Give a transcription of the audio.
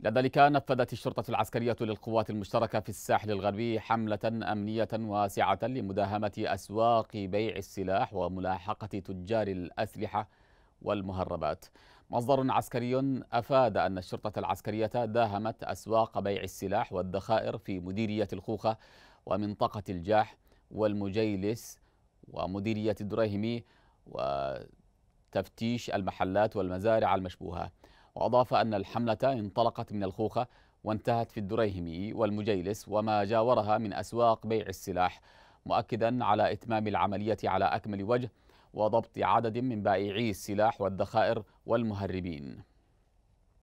لذلك نفذت الشرطة العسكرية للقوات المشتركة في الساحل الغربي حملة أمنية واسعة لمداهمة أسواق بيع السلاح وملاحقة تجار الأسلحة والمهربات مصدر عسكري أفاد أن الشرطة العسكرية داهمت أسواق بيع السلاح والذخائر في مديرية الخوخة ومنطقة الجاح والمجيلس ومديرية الدريهمي وتفتيش المحلات والمزارع المشبوهة وأضاف أن الحملة انطلقت من الخوخة وانتهت في الدريهمي والمجيلس وما جاورها من أسواق بيع السلاح مؤكدا على إتمام العملية على أكمل وجه وضبط عدد من بائعي السلاح والذخائر والمهربين